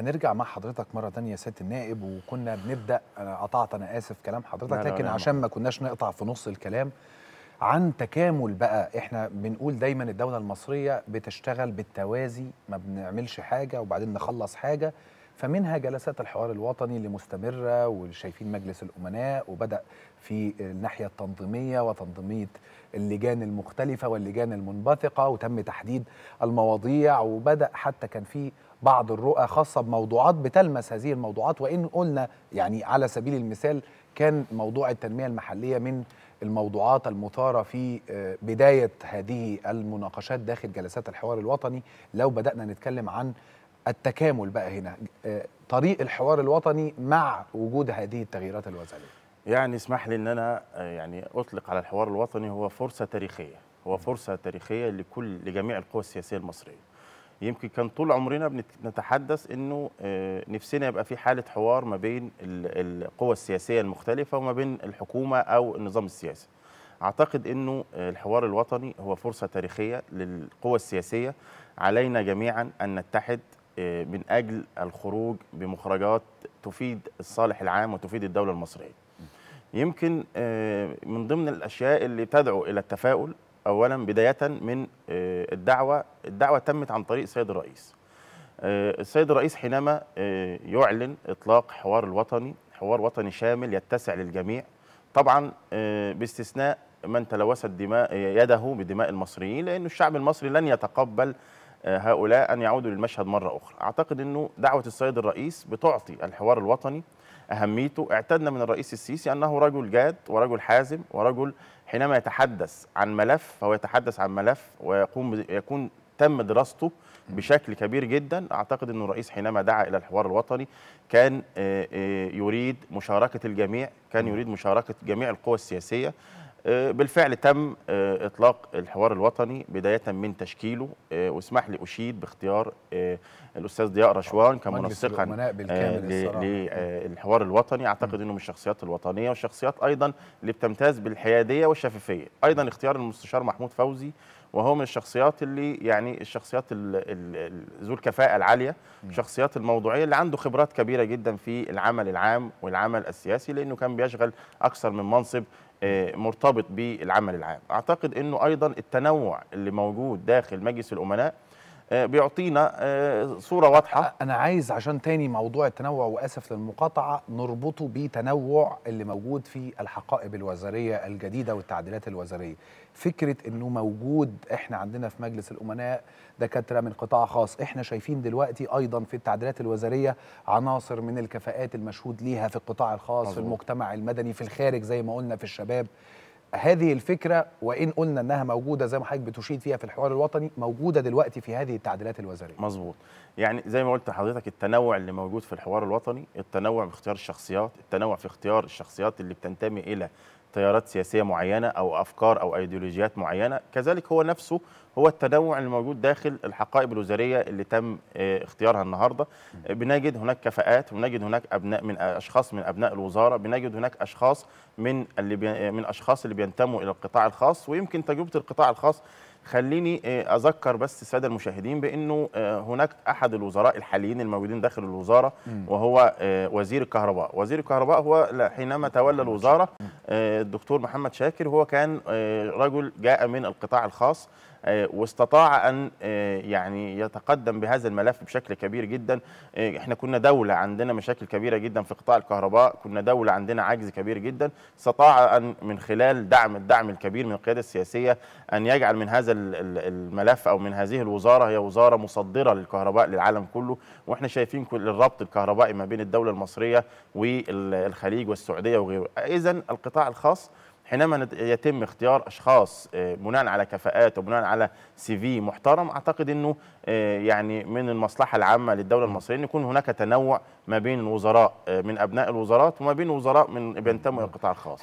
هنرجع مع حضرتك مره تانية يا سياده النائب وكنا بنبدا انا قطعت انا اسف كلام حضرتك لا لكن لا لا عشان ما كناش نقطع في نص الكلام عن تكامل بقى احنا بنقول دايما الدوله المصريه بتشتغل بالتوازي ما بنعملش حاجه وبعدين نخلص حاجه فمنها جلسات الحوار الوطني اللي مستمره وشايفين مجلس الامناء وبدا في الناحيه التنظيميه وتنظيميه اللجان المختلفه واللجان المنبثقه وتم تحديد المواضيع وبدا حتى كان في بعض الرؤى خاصة بموضوعات بتلمس هذه الموضوعات وإن قلنا يعني على سبيل المثال كان موضوع التنمية المحلية من الموضوعات المثارة في آه، بداية هذه المناقشات داخل جلسات الحوار الوطني لو بدأنا نتكلم عن التكامل بقى هنا آه، طريق الحوار الوطني مع وجود هذه التغييرات الوزنية يعني اسمح لي ان انا آه، يعني اطلق على الحوار الوطني هو فرصه تاريخيه هو فرصه تاريخيه لكل لجميع القوى السياسيه المصريه يمكن كان طول عمرنا بنتحدث انه آه، نفسنا يبقى في حاله حوار ما بين القوى السياسيه المختلفه وما بين الحكومه او النظام السياسي. اعتقد انه آه، الحوار الوطني هو فرصه تاريخيه للقوى السياسيه علينا جميعا ان نتحد آه، من اجل الخروج بمخرجات تفيد الصالح العام وتفيد الدوله المصريه. يمكن من ضمن الاشياء اللي تدعو الى التفاؤل اولا بدايه من آه، الدعوه الدعوه تمت عن طريق السيد الرئيس آه، السيد الرئيس حينما آه، يعلن اطلاق حوار الوطني حوار وطني شامل يتسع للجميع طبعا باستثناء من تلوثت دماء يده بدماء المصريين لأن الشعب المصري لن يتقبل هؤلاء أن يعودوا للمشهد مرة أخرى أعتقد أنه دعوة السيد الرئيس بتعطي الحوار الوطني اهميته اعتدنا من الرئيس السيسي انه رجل جاد ورجل حازم ورجل حينما يتحدث عن ملف فهو يتحدث عن ملف ويقوم يكون تم دراسته بشكل كبير جدا اعتقد انه الرئيس حينما دعا الى الحوار الوطني كان آه، آه، يريد مشاركه الجميع كان يريد مشاركه جميع القوى السياسيه آه، بالفعل تم آه، اطلاق الحوار الوطني بدايه من تشكيله آه، واسمح لي اشيد باختيار الاستاذ ضياء رشوان كمنسقا للحوار الوطني اعتقد انه من الشخصيات الوطنيه والشخصيات ايضا اللي بتمتاز بالحياديه والشفافيه ايضا اختيار المستشار محمود فوزي وهو من الشخصيات اللي يعني الشخصيات ذو الكفاءه العاليه الشخصيات الموضوعيه اللي عنده خبرات كبيره جدا في العمل العام والعمل السياسي لانه كان بيشغل اكثر من منصب آه، مرتبط بالعمل العام اعتقد انه ايضا التنوع اللي موجود داخل مجلس الامناء آه، بيعطينا آه، صوره واضحه انا عايز عشان تاني موضوع التنوع واسف للمقاطعه نربطه بتنوع اللي موجود في الحقائب الوزاريه الجديده والتعديلات الوزاريه فكره انه موجود احنا عندنا في مجلس الامناء دكاتره من قطاع خاص احنا شايفين دلوقتي ايضا في التعديلات الوزاريه عناصر من الكفاءات المشهود ليها في القطاع الخاص أزوه. في المجتمع المدني في الخارج زي ما قلنا في الشباب هذه الفكره وان قلنا انها موجوده زي ما حضرتك بتشيد فيها في الحوار الوطني موجوده دلوقتي في هذه التعديلات الوزاريه مظبوط يعني زي ما قلت لحضرتك التنوع اللي موجود في الحوار الوطني التنوع في اختيار الشخصيات التنوع في اختيار الشخصيات اللي بتنتمي الى تيارات سياسيه معينه او افكار او ايديولوجيات معينه كذلك هو نفسه هو التنوع الموجود داخل الحقائب الوزاريه اللي تم آه، اختيارها النهارده بنجد هناك كفاءات بنجد هناك ابناء من اشخاص من ابناء الوزاره بنجد هناك اشخاص من اللي من اشخاص اللي بينتموا الى القطاع الخاص ويمكن تجربه القطاع الخاص خليني آه، اذكر بس الساده المشاهدين بانه آه، هناك احد الوزراء الحاليين الموجودين داخل الوزاره وهو آه، وزير الكهرباء، وزير الكهرباء هو حينما تولى الوزاره الدكتور محمد شاكر هو كان رجل جاء من القطاع الخاص آه، واستطاع ان آه، يعني يتقدم بهذا الملف بشكل كبير جدا آه، احنا كنا دوله عندنا مشاكل كبيره جدا في قطاع الكهرباء كنا دوله عندنا عجز كبير جدا استطاع ان من خلال دعم الدعم الكبير من القياده السياسيه ان يجعل من هذا الملف او من هذه الوزاره هي وزاره مصدره للكهرباء للعالم كله واحنا شايفين كل الربط الكهربائي ما بين الدوله المصريه والخليج والسعوديه وغيره اذا القطاع الخاص حينما يتم اختيار اشخاص آه، بناء على كفاءات وبناء على سي في محترم اعتقد انه آه، يعني من المصلحه العامه للدوله المصريه ان يكون هناك تنوع ما بين الوزراء آه، من ابناء الوزارات وما بين وزراء من بينتموا للقطاع القطاع الخاص